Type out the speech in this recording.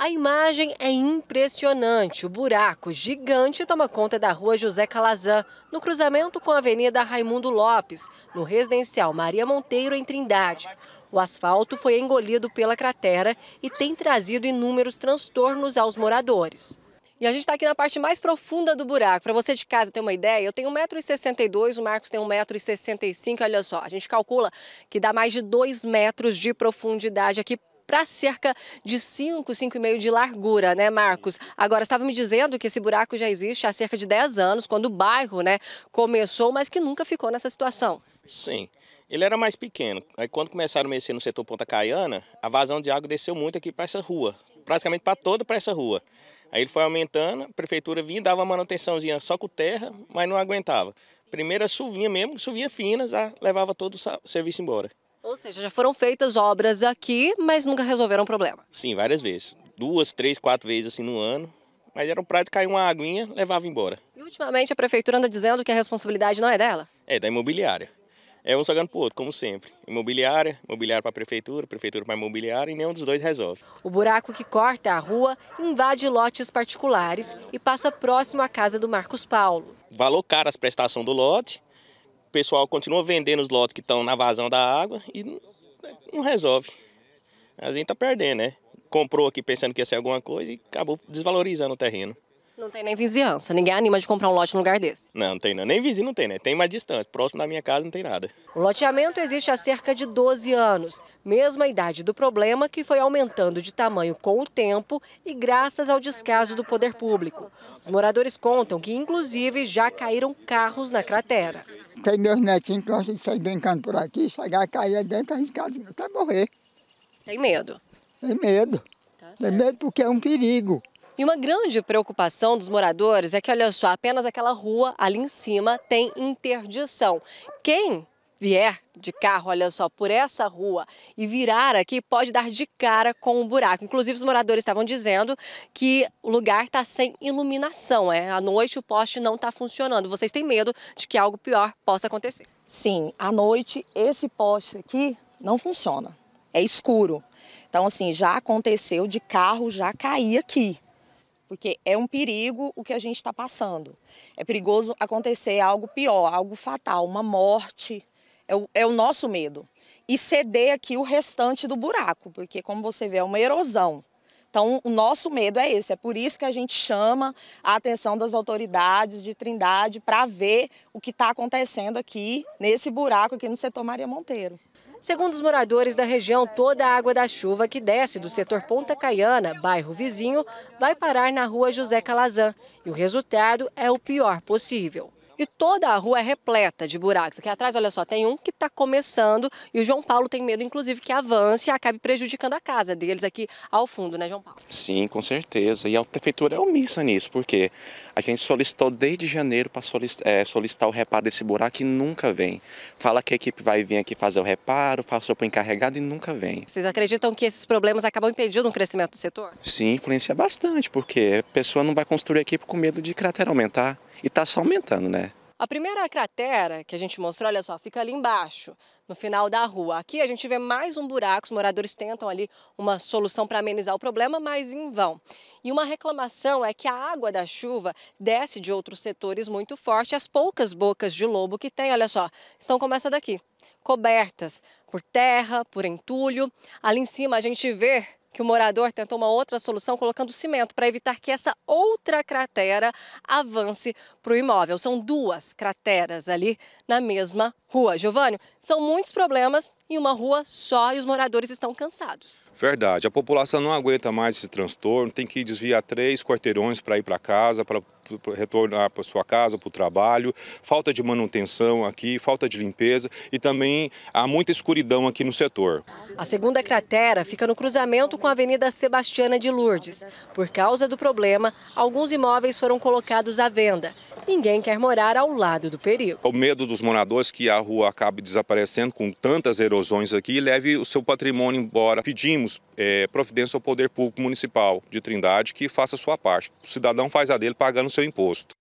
A imagem é impressionante. O buraco gigante toma conta da rua José Calazan, no cruzamento com a Avenida Raimundo Lopes, no residencial Maria Monteiro, em Trindade. O asfalto foi engolido pela cratera e tem trazido inúmeros transtornos aos moradores. E a gente está aqui na parte mais profunda do buraco. Para você de casa ter uma ideia, eu tenho 1,62m, o Marcos tem 1,65m. Olha só, a gente calcula que dá mais de 2 metros de profundidade aqui para cerca de 5, 5,5 de largura, né, Marcos? Agora, estava me dizendo que esse buraco já existe há cerca de 10 anos, quando o bairro né, começou, mas que nunca ficou nessa situação. Sim. Ele era mais pequeno. Aí quando começaram a mexer no setor Ponta Caiana, a vazão de água desceu muito aqui para essa rua, praticamente para toda para essa rua. Aí ele foi aumentando, a prefeitura vinha, dava manutençãozinha só com terra, mas não aguentava. Primeiro a chuvinha mesmo, chuvinha fina, já levava todo o serviço embora. Ou seja, já foram feitas obras aqui, mas nunca resolveram o problema. Sim, várias vezes. Duas, três, quatro vezes assim no ano. Mas era um prato de uma aguinha, levava embora. E ultimamente a prefeitura anda dizendo que a responsabilidade não é dela? É, da imobiliária. É um jogando pro outro, como sempre. Imobiliária, imobiliária para a prefeitura, prefeitura para imobiliária e nenhum dos dois resolve. O buraco que corta a rua invade lotes particulares e passa próximo à casa do Marcos Paulo. Valor caro as prestações do lote, o pessoal continua vendendo os lotes que estão na vazão da água e não, não resolve. A gente está perdendo, né? Comprou aqui pensando que ia ser alguma coisa e acabou desvalorizando o terreno. Não tem nem vizinhança, ninguém anima de comprar um lote num lugar desse. Não, não tem não. Nem vizinho não tem, né? Tem mais distante, próximo da minha casa não tem nada. O loteamento existe há cerca de 12 anos, mesma idade do problema que foi aumentando de tamanho com o tempo e graças ao descaso do poder público. Os moradores contam que inclusive já caíram carros na cratera. Tem meus netinhos que gostam de sair brincando por aqui, chegar, cair dentro, tá arriscado até morrer. Tem medo? Tem medo. Tá Tem medo porque é um perigo. E uma grande preocupação dos moradores é que, olha só, apenas aquela rua ali em cima tem interdição. Quem vier de carro, olha só, por essa rua e virar aqui, pode dar de cara com um buraco. Inclusive, os moradores estavam dizendo que o lugar está sem iluminação. É? À noite, o poste não está funcionando. Vocês têm medo de que algo pior possa acontecer? Sim, à noite, esse poste aqui não funciona. É escuro. Então, assim, já aconteceu de carro já cair aqui porque é um perigo o que a gente está passando. É perigoso acontecer algo pior, algo fatal, uma morte, é o, é o nosso medo. E ceder aqui o restante do buraco, porque como você vê, é uma erosão. Então, o nosso medo é esse. É por isso que a gente chama a atenção das autoridades de Trindade para ver o que está acontecendo aqui, nesse buraco aqui no setor Maria Monteiro. Segundo os moradores da região, toda a água da chuva que desce do setor Ponta Caiana, bairro vizinho, vai parar na rua José Calazan. E o resultado é o pior possível. E toda a rua é repleta de buracos. Aqui atrás, olha só, tem um que está começando e o João Paulo tem medo, inclusive, que avance e acabe prejudicando a casa deles aqui ao fundo, né, João Paulo? Sim, com certeza. E a prefeitura é omissa nisso, porque a gente solicitou desde janeiro para solicitar, é, solicitar, o reparo desse buraco e nunca vem. Fala que a equipe vai vir aqui fazer o reparo, passou para o encarregado e nunca vem. Vocês acreditam que esses problemas acabam impedindo o crescimento do setor? Sim, influencia bastante, porque a pessoa não vai construir aqui com medo de cratera aumentar. Tá? e está só aumentando, né? A primeira cratera que a gente mostrou, olha só, fica ali embaixo, no final da rua. Aqui a gente vê mais um buraco, os moradores tentam ali uma solução para amenizar o problema, mas em vão. E uma reclamação é que a água da chuva desce de outros setores muito forte. As poucas bocas de lobo que tem, olha só, estão como essa daqui, cobertas por terra, por entulho. Ali em cima a gente vê que o morador tentou uma outra solução colocando cimento para evitar que essa outra cratera avance para o imóvel. São duas crateras ali na mesma rua. Giovanni, são muitos problemas em uma rua só e os moradores estão cansados. Verdade, a população não aguenta mais esse transtorno, tem que desviar três quarteirões para ir para casa, para retornar para sua casa, para o trabalho, falta de manutenção aqui, falta de limpeza e também há muita escuridão aqui no setor. A segunda cratera fica no cruzamento com a Avenida Sebastiana de Lourdes. Por causa do problema, alguns imóveis foram colocados à venda ninguém quer morar ao lado do perigo. O medo dos moradores que a rua acabe desaparecendo com tantas erosões aqui leve o seu patrimônio embora. Pedimos é, providência ao Poder Público Municipal de Trindade que faça a sua parte. O cidadão faz a dele pagando o seu imposto.